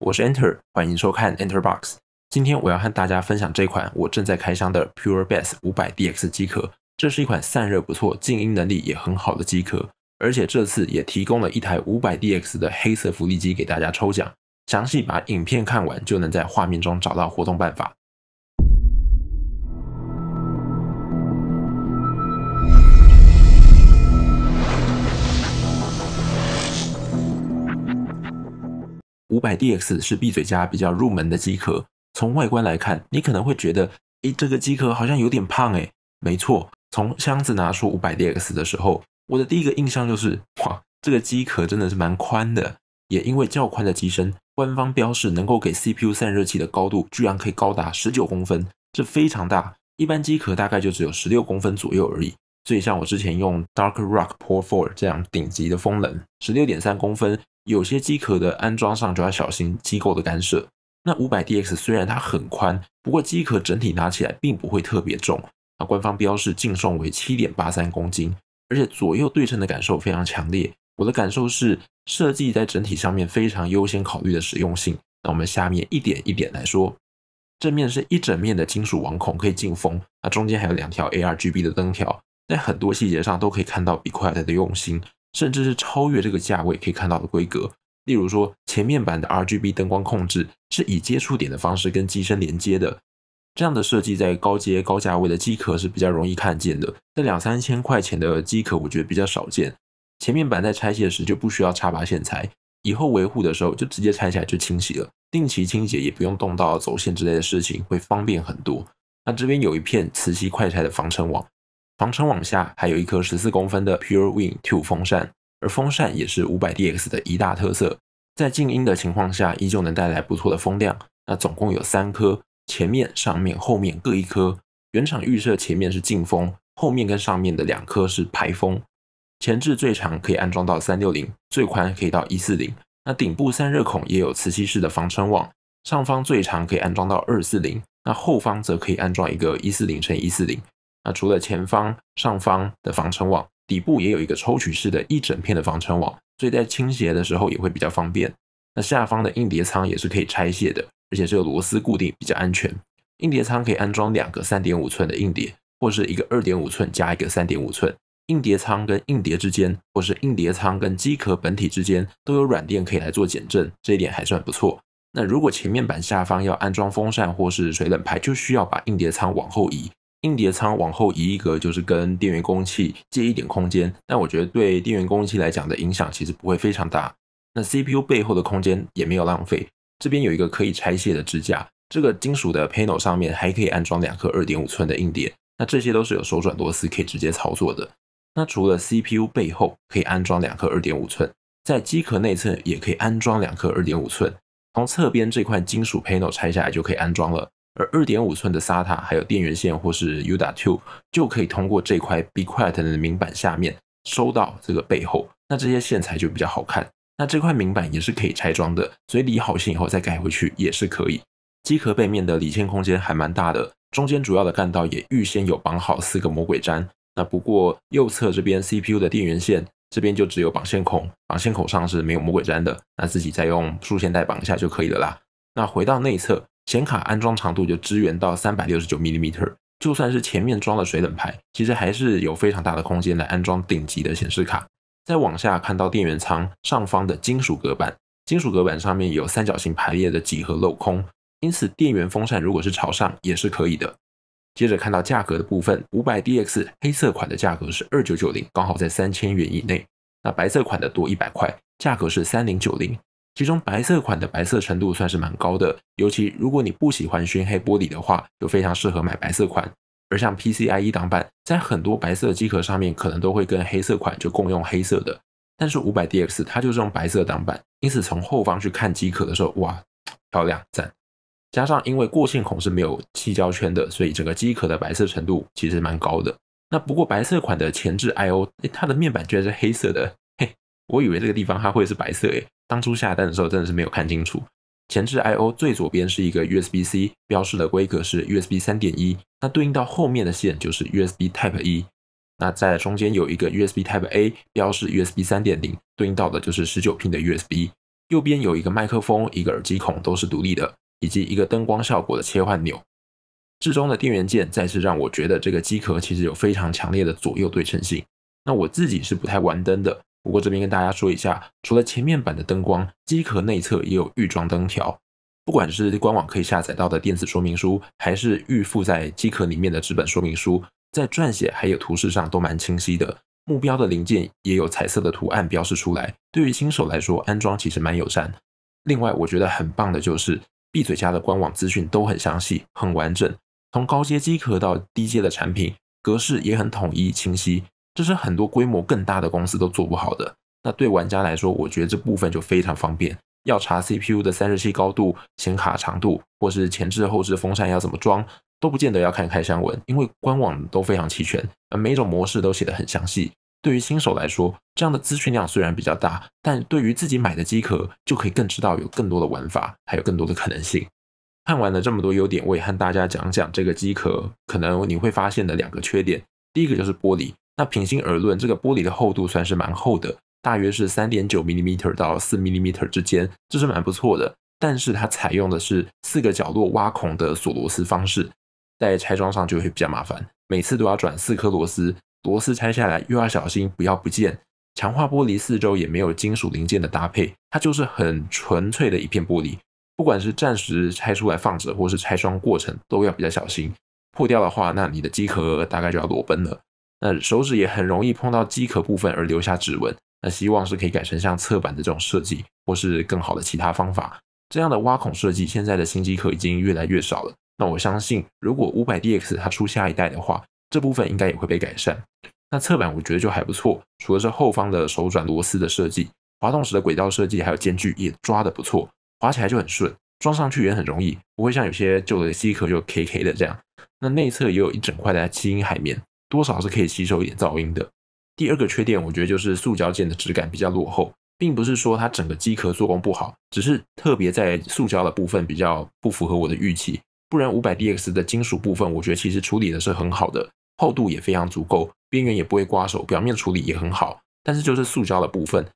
我是 Enter，欢迎收看 Enterbox。今天我要和大家分享这款我正在开箱的 Pure Bass 五百 DX 机壳。这是一款散热不错、静音能力也很好的机壳，而且这次也提供了一台五百 DX 的黑色福利机给大家抽奖。详细把影片看完就能在画面中找到活动办法。五百 DX 是闭嘴家比较入门的机壳，从外观来看，你可能会觉得，诶，这个机壳好像有点胖，诶。没错。从箱子拿出五百 DX 的时候，我的第一个印象就是，哇，这个机壳真的是蛮宽的。也因为较宽的机身，官方标示能够给 CPU 散热器的高度居然可以高达十九公分，这非常大。一般机壳大概就只有十六公分左右而已。所以像我之前用 Dark Rock Pour Four 这样顶级的风冷，十六点三公分。有些机壳的安装上就要小心机构的干涉。那五百 DX 虽然它很宽，不过机壳整体拿起来并不会特别重。啊，官方标示净重为七点八三公斤，而且左右对称的感受非常强烈。我的感受是，设计在整体上面非常优先考虑的实用性。那我们下面一点一点来说，正面是一整面的金属网孔可以进风，那中间还有两条 ARGB 的灯条，在很多细节上都可以看到 BeQuiet 的用心。甚至是超越这个价位可以看到的规格，例如说前面板的 R G B 灯光控制是以接触点的方式跟机身连接的，这样的设计在高阶高价位的机壳是比较容易看见的，在两三千块钱的机壳我觉得比较少见。前面板在拆卸时就不需要插拔线材，以后维护的时候就直接拆下来就清洗了，定期清洁也不用动到走线之类的事情，会方便很多。那这边有一片磁吸快拆的防尘网。防尘网下还有一颗十四公分的 Pure w i n Two 风扇，而风扇也是五百 DX 的一大特色，在静音的情况下依旧能带来不错的风量。那总共有三颗，前面、上面、后面各一颗。原厂预设前面是进风，后面跟上面的两颗是排风。前置最长可以安装到三六零，最宽可以到一四零。那顶部散热孔也有磁吸式的防尘网，上方最长可以安装到二四零，那后方则可以安装一个一四零乘一四零。那除了前方上方的防尘网，底部也有一个抽取式的一整片的防尘网，所以在倾斜的时候也会比较方便。那下方的硬碟仓也是可以拆卸的，而且是有螺丝固定，比较安全。硬碟仓可以安装两个三点五寸的硬碟，或是一个二点五寸加一个三点五寸。硬碟仓跟硬碟之间，或是硬碟仓跟机壳本体之间，都有软垫可以来做减震，这一点还算不错。那如果前面板下方要安装风扇或是水冷排，就需要把硬碟仓往后移。硬碟仓往后移一格，就是跟电源供器借一点空间，但我觉得对电源供器来讲的影响其实不会非常大。那 CPU 背后的空间也没有浪费，这边有一个可以拆卸的支架，这个金属的 panel 上面还可以安装两颗二点五寸的硬碟。那这些都是有手转螺丝可以直接操作的。那除了 CPU 背后可以安装两颗二点五寸，在机壳内侧也可以安装两颗二点五寸，从侧边这块金属 panel 拆下来就可以安装了。而二点五寸的 SATA 还有电源线或是 u d a two 就可以通过这块 Be Quiet 的铭板下面收到这个背后，那这些线材就比较好看。那这块铭板也是可以拆装的，所以理好线以后再改回去也是可以。机壳背面的理线空间还蛮大的，中间主要的干道也预先有绑好四个魔鬼毡。那不过右侧这边 CPU 的电源线这边就只有绑线孔，绑线孔上是没有魔鬼毡的，那自己再用束线带绑一下就可以了啦。那回到内侧。显卡安装长度就支援到三百六十九毫米，就算是前面装了水冷排，其实还是有非常大的空间来安装顶级的显示卡。再往下看到电源仓上方的金属隔板，金属隔板上面有三角形排列的几何镂空，因此电源风扇如果是朝上也是可以的。接着看到价格的部分，五百 DX 黑色款的价格是二九九零，刚好在三千元以内。那白色款的多一百块，价格是三零九零。其中白色款的白色程度算是蛮高的，尤其如果你不喜欢熏黑玻璃的话，就非常适合买白色款。而像 PCIe 挡板，在很多白色机壳上面可能都会跟黑色款就共用黑色的，但是 500DX 它就是用白色挡板，因此从后方去看机壳的时候，哇，漂亮，赞！加上因为过线孔是没有气胶圈的，所以整个机壳的白色程度其实蛮高的。那不过白色款的前置 I/O，它的面板居然是黑色的，嘿，我以为这个地方它会是白色诶。当初下单的时候真的是没有看清楚，前置 I O 最左边是一个 USB C 标示的，规格是 USB 三点一，那对应到后面的线就是 USB Type 一，那在中间有一个 USB Type A 标示 USB 三点零，对应到的就是十九 pin 的 USB，右边有一个麦克风，一个耳机孔都是独立的，以及一个灯光效果的切换钮，至中的电源键再次让我觉得这个机壳其实有非常强烈的左右对称性，那我自己是不太玩灯的。不过这边跟大家说一下，除了前面板的灯光，机壳内侧也有预装灯条。不管是官网可以下载到的电子说明书，还是预附在机壳里面的纸本说明书，在撰写还有图示上都蛮清晰的。目标的零件也有彩色的图案标示出来，对于新手来说安装其实蛮友善。另外我觉得很棒的就是闭嘴家的官网资讯都很详细、很完整，从高阶机壳到低阶的产品格式也很统一、清晰。这是很多规模更大的公司都做不好的。那对玩家来说，我觉得这部分就非常方便。要查 CPU 的散热器高度、显卡长度，或是前置后置风扇要怎么装，都不见得要看开箱文，因为官网都非常齐全，每种模式都写得很详细。对于新手来说，这样的资讯量虽然比较大，但对于自己买的机壳就可以更知道有更多的玩法，还有更多的可能性。看完了这么多优点，我也和大家讲讲这个机壳可能你会发现的两个缺点。第一个就是玻璃。那平心而论，这个玻璃的厚度算是蛮厚的，大约是三点九 m 到四 m m 之间，这是蛮不错的。但是它采用的是四个角落挖孔的锁螺丝方式，在拆装上就会比较麻烦，每次都要转四颗螺丝，螺丝拆下来又要小心不要不见。强化玻璃四周也没有金属零件的搭配，它就是很纯粹的一片玻璃。不管是暂时拆出来放着，或是拆装过程，都要比较小心。破掉的话，那你的机壳大概就要裸奔了。那手指也很容易碰到机壳部分而留下指纹，那希望是可以改成像侧板的这种设计，或是更好的其他方法。这样的挖孔设计，现在的新机壳已经越来越少了。那我相信，如果五百 DX 它出下一代的话，这部分应该也会被改善。那侧板我觉得就还不错，除了是后方的手转螺丝的设计，滑动时的轨道设计，还有间距也抓得不错，滑起来就很顺，装上去也很容易，不会像有些旧的机壳就 K K 的这样。那内侧也有一整块的吸音海绵。多少是可以吸收一点噪音的。第二个缺点，我觉得就是塑胶件的质感比较落后，并不是说它整个机壳做工不好，只是特别在塑胶的部分比较不符合我的预期。不然，五百 DX 的金属部分，我觉得其实处理的是很好的，厚度也非常足够，边缘也不会刮手，表面处理也很好。但是就是塑胶的部分，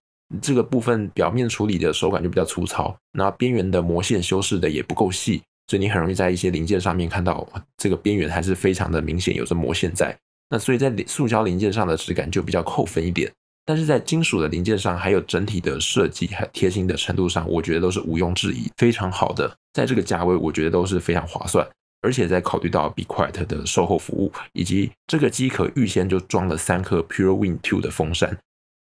这个部分表面处理的手感就比较粗糙，那边缘的磨线修饰的也不够细，所以你很容易在一些零件上面看到这个边缘还是非常的明显，有着磨线在。那所以，在塑胶零件上的质感就比较扣分一点，但是在金属的零件上，还有整体的设计、很贴心的程度上，我觉得都是毋庸置疑，非常好的。在这个价位，我觉得都是非常划算。而且在考虑到 Be Quiet 的售后服务，以及这个机壳预先就装了三颗 PureWind Two 的风扇，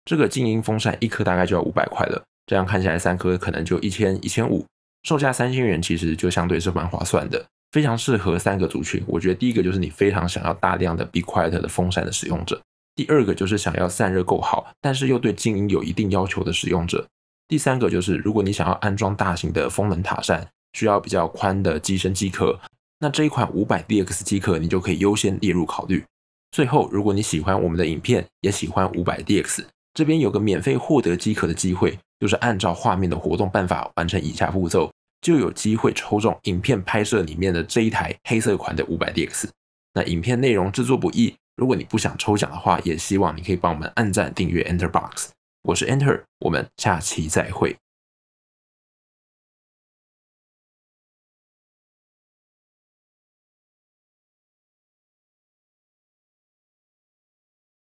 这个静音风扇一颗大概就要五百块了，这样看起来三颗可能就一千一千五，售价三千元其实就相对是蛮划算的。非常适合三个族群，我觉得第一个就是你非常想要大量的 be quiet 的风扇的使用者，第二个就是想要散热够好，但是又对静音有一定要求的使用者，第三个就是如果你想要安装大型的风冷塔扇，需要比较宽的机身机壳，那这一款五百 dx 机壳你就可以优先列入考虑。最后，如果你喜欢我们的影片，也喜欢五百 dx，这边有个免费获得机壳的机会，就是按照画面的活动办法完成以下步骤。就有机会抽中影片拍摄里面的这一台黑色款的五百 DX。那影片内容制作不易，如果你不想抽奖的话，也希望你可以帮我们按赞、订阅 Enterbox。我是 Enter，我们下期再会。